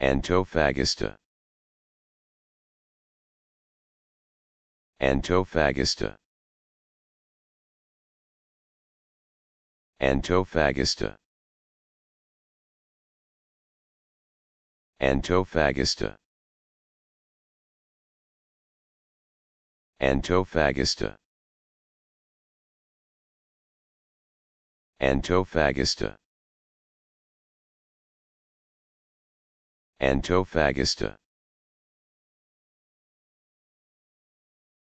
Antofagasta Antofagasta Antofagasta Antofagasta Antofagasta Antofagasta Antofagasta